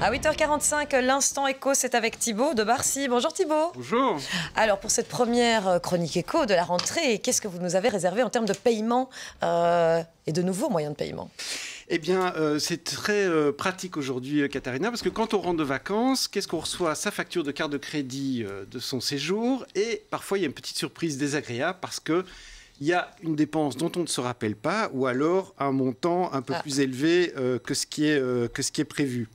À 8h45, l'instant écho, c'est avec Thibault de Barcy. Bonjour Thibaut. Bonjour. Alors pour cette première euh, chronique écho de la rentrée, qu'est-ce que vous nous avez réservé en termes de paiement euh, et de nouveaux moyens de paiement eh bien, euh, c'est très pratique aujourd'hui, Katharina, parce que quand on rentre de vacances, qu'est-ce qu'on reçoit Sa facture de carte de crédit de son séjour. Et parfois, il y a une petite surprise désagréable parce qu'il y a une dépense dont on ne se rappelle pas, ou alors un montant un peu ah. plus élevé que ce, qui est, que, ce qui est, prévu.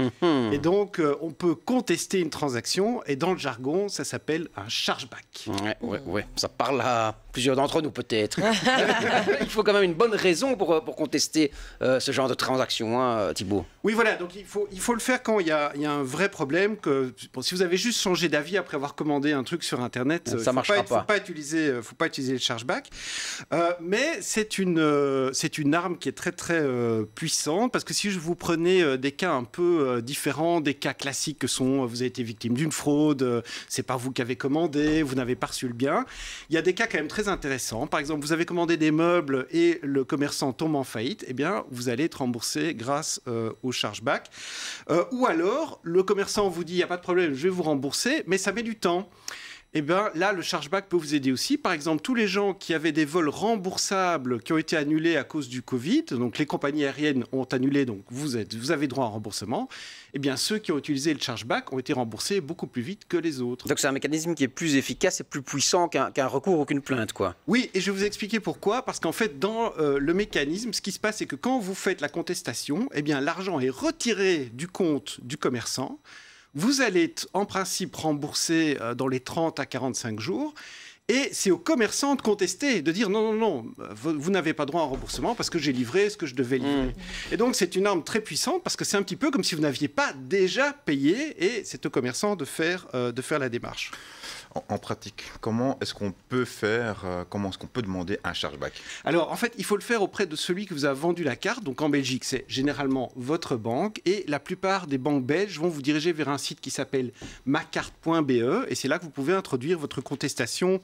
Mhm. Et donc, euh, on peut contester une transaction, et dans le jargon, ça s'appelle un chargeback. Ouais, ouais, ouais. Ça parle à, plusieurs d'entre nous peut-être. il faut quand même une bonne raison pour, euh, pour contester euh, ce genre de transaction, hein, euh, Thibault. Oui, voilà, donc il faut, il faut le faire quand il y a, y a un vrai problème. Que, si vous avez juste changé d'avis après avoir commandé un truc sur Internet, ça marche marchera pas. Il faut, pas utiliser, faut pas utiliser le chargeback. mais c'est une, c'est une arme qui est très très puissante parce que si je vous prenais des cas un peu différents, des cas classiques que sont vous avez été victime d'une fraude, c'est pas vous qui avez commandé, vous n'avez pas reçu le bien, il y a des cas quand même très intéressant. Par exemple, vous avez commandé des meubles et le commerçant tombe en faillite, eh bien, vous allez être remboursé grâce euh, au chargeback. Euh, ou alors, le commerçant vous dit, il n'y a pas de problème, je vais vous rembourser, mais ça met du temps eh bien là, le chargeback peut vous aider aussi. Par exemple, tous les gens qui avaient des vols remboursables qui ont été annulés à cause du Covid, donc les compagnies aériennes ont annulé, donc vous, vous avez droit à un remboursement, eh bien ceux qui ont utilisé le chargeback ont été remboursés beaucoup plus vite que les autres. Donc c'est un mécanisme qui est plus efficace et plus puissant qu'un recours ou qu'une plainte, quoi. Oui, et je vais vous expliquer pourquoi. Parce qu'en fait, dans euh, le mécanisme, ce qui se passe, c'est que quand vous faites la contestation, eh bien l'argent est retiré du compte du commerçant vous allez en principe rembourser euh, dans les 30 à 45 jours. Et c'est aux commerçants de contester, de dire non, non, non, vous, n'avez pas droit à un remboursement parce que j'ai livré ce que je devais livrer. Mmh. Et donc c'est une arme très puissante parce que c'est un petit peu comme si vous n'aviez pas déjà payé et c'est aux commerçants de faire, euh, de faire la démarche. En, pratique, comment est-ce qu'on peut faire, euh, comment est-ce qu'on peut demander un chargeback Alors en fait, il faut le faire auprès de celui qui vous a vendu la carte. Donc en Belgique, c'est généralement votre banque et la plupart des banques belges vont vous diriger vers un site qui s'appelle macarte.be et c'est là que vous pouvez introduire votre contestation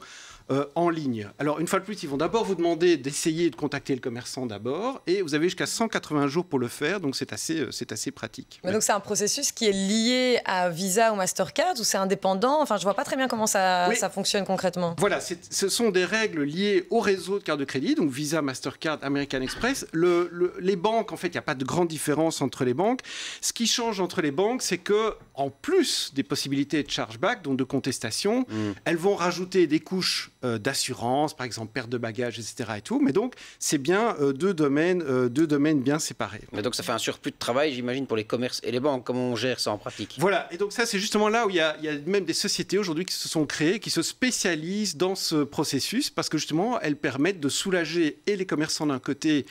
euh, en ligne. Alors une fois de plus, ils vont d'abord vous demander d'essayer de contacter le commerçant d'abord, et vous avez jusqu'à 180 jours pour le faire, donc c'est assez, euh, assez pratique. donc c'est un processus qui est lié à Visa ou Mastercard, ou c'est indépendant Enfin, je vois pas très bien comment ça, ça fonctionne concrètement. Voilà, ce sont des règles liées au réseau de cartes de crédit, donc Visa, Mastercard, American Express. les banques, en fait, il n'y a pas de grande différence entre les banques. Ce qui change entre les banques, c'est que en plus des possibilités de chargeback, donc de contestation, hmm. elles vont rajouter des couches euh, d'assurance, par exemple perte de bagages, etc. Et tout. Mais donc, c'est bien euh, deux, domaines, euh, deux domaines bien séparés. Mais donc, ça fait un surplus de travail, j'imagine, pour les commerces et les banques. Comment on gère ça en pratique Voilà. Et donc, ça, c'est justement là où il y, il y a même des sociétés aujourd'hui qui se sont créées, qui se spécialisent dans ce processus, parce que justement, elles permettent de soulager et les commerçants d'un côté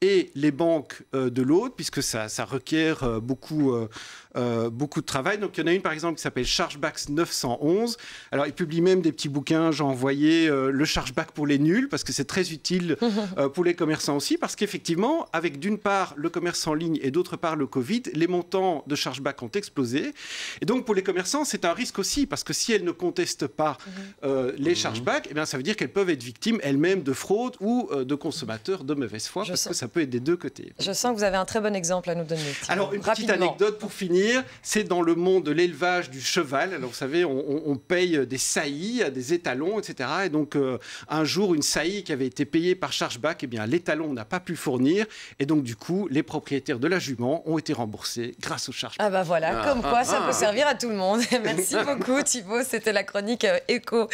et les banques euh, de l'autre, puisque ça, requiert euh, beaucoup, euh, beaucoup de travail. Donc il y en a une par exemple qui s'appelle Chargebacks 911. Alors il publie même des petits bouquins, j'ai envoyé le chargeback pour les nuls, parce que c'est très utile pour les commerçants aussi, parce qu'effectivement, avec d'une part le commerce en ligne et d'autre part le Covid, les montants de chargeback ont explosé. Et donc pour les commerçants, c'est un risque aussi, parce que si elles ne contestent pas mhm. les mhm. chargebacks, eh bien, ça veut dire qu'elles peuvent être victimes elles-mêmes de fraude ou de consommateurs de mauvaise foi, parce que ça ça peut être des deux côtés. Je sens que vous avez un très bon exemple à nous donner. Alors, une petite anecdote pour finir, c'est dans le monde de l'élevage du cheval. Alors, vous savez, on, paye des saillies, des étalons, etc. Et donc, euh, un jour, une saillie qui avait été payée par chargeback, eh bien, l'étalon n'a pas pu fournir. Et donc, du coup, les propriétaires de la jument ont été remboursés grâce aux chargeback. Ah bah voilà, ah. comme quoi, ça ah. peut servir à tout le monde. Merci beaucoup, Thibault, C'était la chronique euh, écho.